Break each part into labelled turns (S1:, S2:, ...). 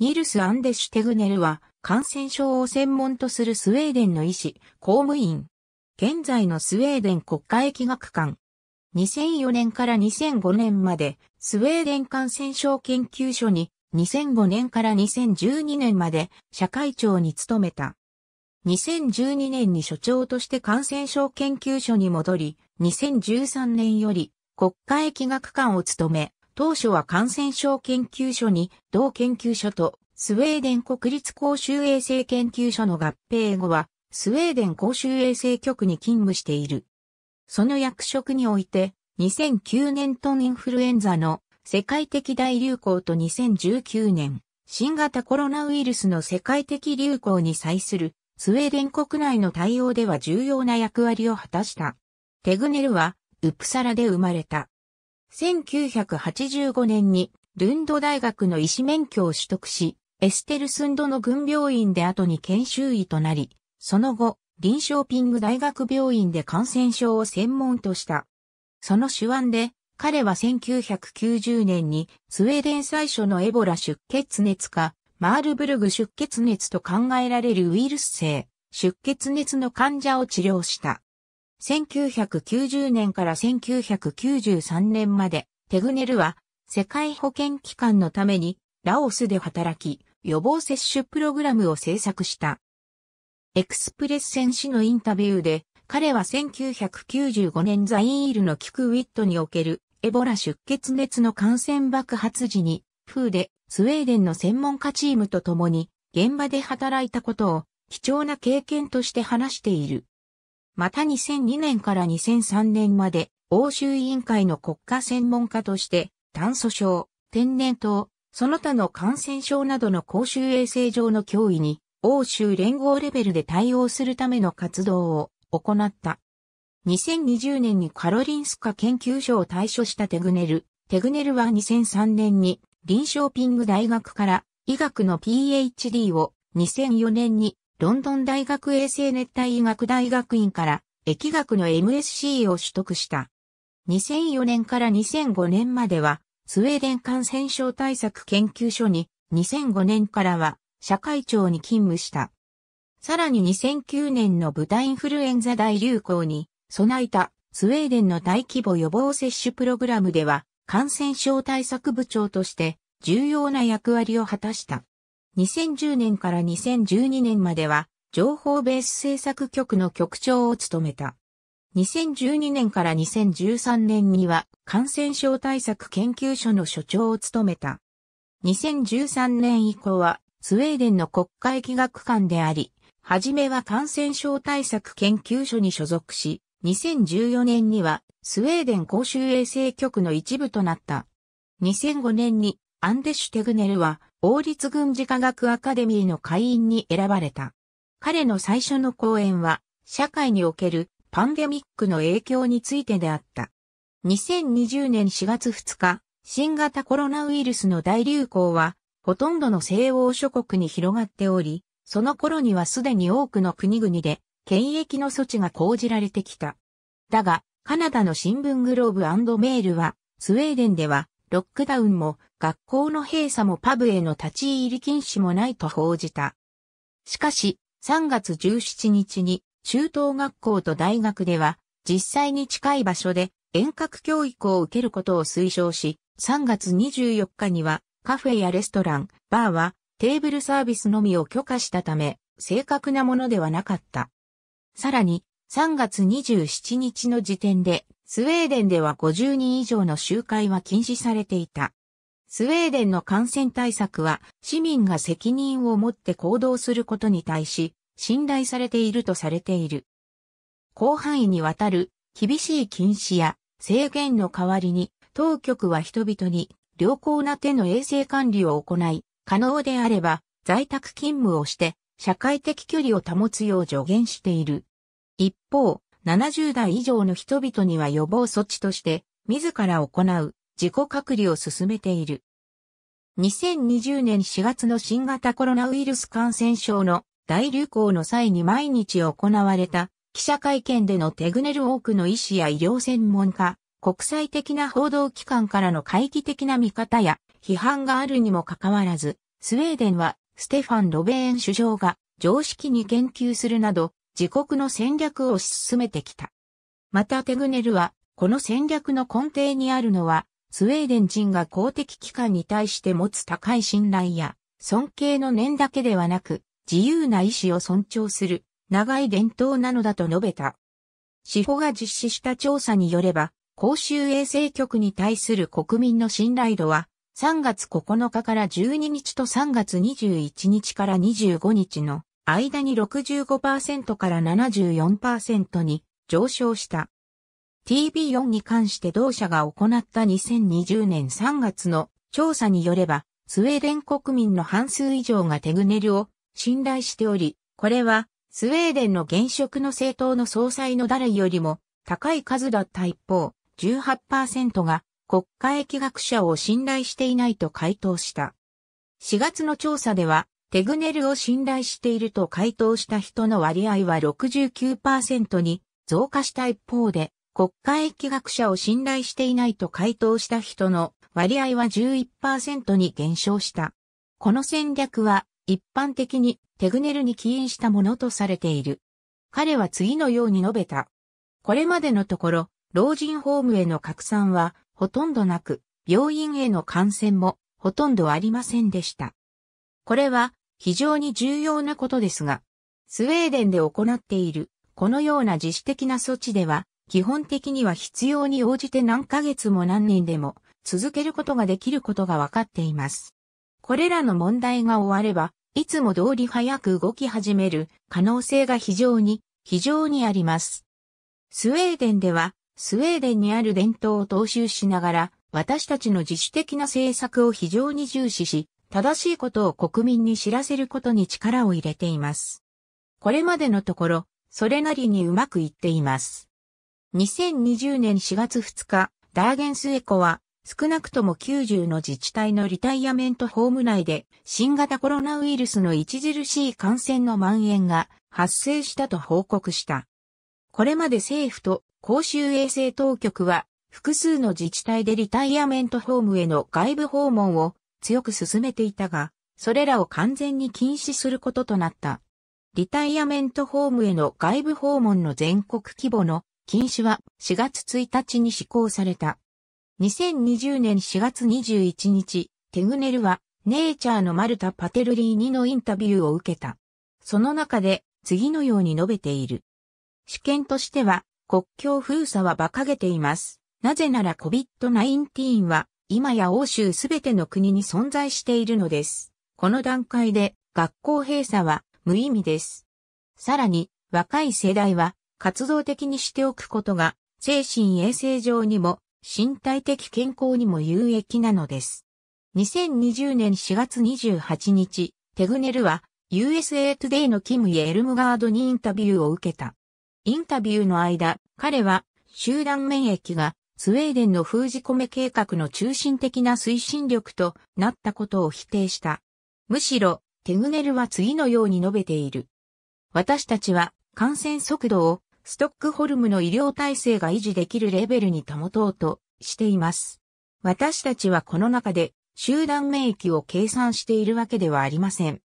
S1: ニルス・アンデシュテグネルは感染症を専門とするスウェーデンの医師、公務員。現在のスウェーデン国家疫学館。2004年から2005年までスウェーデン感染症研究所に2005年から2012年まで社会長に務めた。2012年に所長として感染症研究所に戻り、2013年より国家疫学館を務め、当初は感染症研究所に同研究所とスウェーデン国立公衆衛生研究所の合併後はスウェーデン公衆衛生局に勤務している。その役職において2009年トンインフルエンザの世界的大流行と2019年新型コロナウイルスの世界的流行に際するスウェーデン国内の対応では重要な役割を果たした。テグネルはウプサラで生まれた。1985年にルンド大学の医師免許を取得し、エステルスンドの軍病院で後に研修医となり、その後、臨床ピング大学病院で感染症を専門とした。その手腕で、彼は1990年にスウェーデン最初のエボラ出血熱か、マールブルグ出血熱と考えられるウイルス性、出血熱の患者を治療した。1990年から1993年まで、テグネルは、世界保健機関のために、ラオスで働き、予防接種プログラムを制作した。エクスプレス戦士のインタビューで、彼は1995年ザイールのキクウィットにおけるエボラ出血熱の感染爆発時に、風でスウェーデンの専門家チームと共に現場で働いたことを貴重な経験として話している。また2002年から2003年まで欧州委員会の国家専門家として炭素症、天然痘、その他の感染症などの公衆衛生上の脅威に欧州連合レベルで対応するための活動を行った。2020年にカロリンスカ研究所を退所したテグネル。テグネルは2003年に臨床ピング大学から医学の PhD を2004年にロンドン大学衛生熱帯医学大学院から疫学の MSc を取得した。2004年から2005年までは、スウェーデン感染症対策研究所に、2005年からは、社会庁に勤務した。さらに2009年の豚インフルエンザ大流行に備えたスウェーデンの大規模予防接種プログラムでは感染症対策部長として重要な役割を果たした。2010年から2012年までは、情報ベース制作局の局長を務めた。2012年から2013年には感染症対策研究所の所長を務めた。2013年以降はスウェーデンの国会議学館であり、はじめは感染症対策研究所に所属し、2014年にはスウェーデン公衆衛生局の一部となった。2005年にアンデシュ・テグネルは王立軍事科学アカデミーの会員に選ばれた。彼の最初の講演は社会におけるパンデミックの影響についてであった。2020年4月2日、新型コロナウイルスの大流行はほとんどの西欧諸国に広がっており、その頃にはすでに多くの国々で検疫の措置が講じられてきた。だが、カナダの新聞グローブメールは、スウェーデンではロックダウンも学校の閉鎖もパブへの立ち入り禁止もないと報じた。しかし、3月17日に中等学校と大学では実際に近い場所で遠隔教育を受けることを推奨し、3月24日にはカフェやレストラン、バーはテーブルサービスのみを許可したため、正確なものではなかった。さらに、3月27日の時点でスウェーデンでは50人以上の集会は禁止されていた。スウェーデンの感染対策は市民が責任を持って行動することに対し信頼されているとされている。広範囲にわたる厳しい禁止や制限の代わりに当局は人々に良好な手の衛生管理を行い、可能であれば在宅勤務をして社会的距離を保つよう助言している。一方、70代以上の人々には予防措置として、自ら行う自己隔離を進めている。2020年4月の新型コロナウイルス感染症の大流行の際に毎日行われた記者会見での手ぐねる多くの医師や医療専門家、国際的な報道機関からの懐疑的な見方や批判があるにもかかわらず、スウェーデンはステファン・ロベーン首相が常識に言及するなど自国の戦略を進めてきた。またテグネルは、この戦略の根底にあるのは、スウェーデン人が公的機関に対して持つ高い信頼や、尊敬の念だけではなく、自由な意志を尊重する、長い伝統なのだと述べた。司法が実施した調査によれば、公衆衛生局に対する国民の信頼度は、3月9日から12日と3月21日から25日の間に65%から74%に上昇した。TB4 に関して同社が行った2020年3月の調査によれば、スウェーデン国民の半数以上がテグネルを信頼しており、これはスウェーデンの現職の政党の総裁の誰よりも高い数だった一方、18%が国家疫学者を信頼していないと回答した。4月の調査では、テグネルを信頼していると回答した人の割合は69%に増加した一方で、国家疫学者を信頼していないと回答した人の割合は11%に減少した。この戦略は一般的にテグネルに起因したものとされている。彼は次のように述べた。これまでのところ、老人ホームへの拡散はほとんどなく、病院への感染もほとんどありませんでした。これは非常に重要なことですが、スウェーデンで行っているこのような自主的な措置では、基本的には必要に応じて何ヶ月も何年でも続けることができることが分かっています。これらの問題が終われば、いつも通り早く動き始める可能性が非常に、非常にあります。スウェーデンでは、スウェーデンにある伝統を踏襲しながら、私たちの自主的な政策を非常に重視し、正しいことを国民に知らせることに力を入れています。これまでのところ、それなりにうまくいっています。2020年4月2日、ダーゲンスエコは、少なくとも90の自治体のリタイアメントホーム内で、新型コロナウイルスの著しい感染の蔓延が発生したと報告した。これまで政府と公衆衛生当局は、複数の自治体でリタイアメントホームへの外部訪問を強く進めていたが、それらを完全に禁止することとなった。リタイアメントホームへの外部訪問の全国規模の禁止は4月1日に施行された。2020年4月21日、テグネルはネイチャーのマルタ・パテルリーニのインタビューを受けた。その中で次のように述べている。試験としては国境封鎖は馬鹿げています。なぜなら COVID-19 は今や欧州すべての国に存在しているのです。この段階で学校閉鎖は無意味です。さらに若い世代は活動的にしておくことが精神衛生上にも身体的健康にも有益なのです。2020年4月28日、テグネルは USA Today のキム・イエルムガードにインタビューを受けた。インタビューの間、彼は集団免疫がスウェーデンの封じ込め計画の中心的な推進力となったことを否定した。むしろ、テグネルは次のように述べている。私たちは感染速度をストックホルムの医療体制が維持できるレベルに保とうとしています。私たちはこの中で集団免疫を計算しているわけではありません。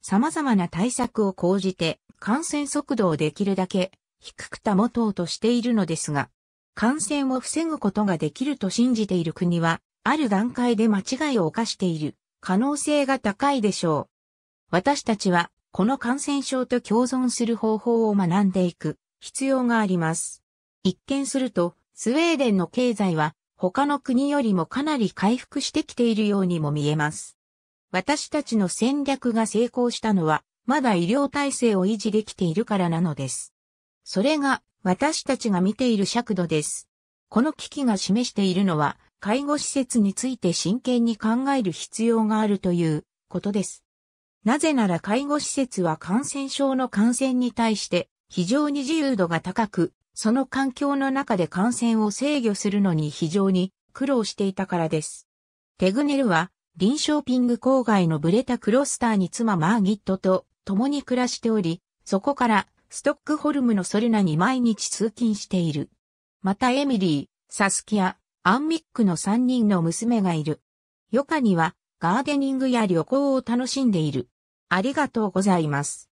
S1: 様々な対策を講じて感染速度をできるだけ低く保とうとしているのですが、感染を防ぐことができると信じている国は、ある段階で間違いを犯している可能性が高いでしょう。私たちは、この感染症と共存する方法を学んでいく必要があります。一見すると、スウェーデンの経済は他の国よりもかなり回復してきているようにも見えます。私たちの戦略が成功したのは、まだ医療体制を維持できているからなのです。それが私たちが見ている尺度です。この危機が示しているのは、介護施設について真剣に考える必要があるということです。なぜなら介護施設は感染症の感染に対して非常に自由度が高く、その環境の中で感染を制御するのに非常に苦労していたからです。テグネルは、リンショーピング郊外のブレタクロスターに妻マーギットと共に暮らしており、そこからストックホルムのソルナに毎日通勤している。またエミリー、サスキア、アンミックの3人の娘がいる。ヨカにはガーデニングや旅行を楽しんでいる。ありがとうございます。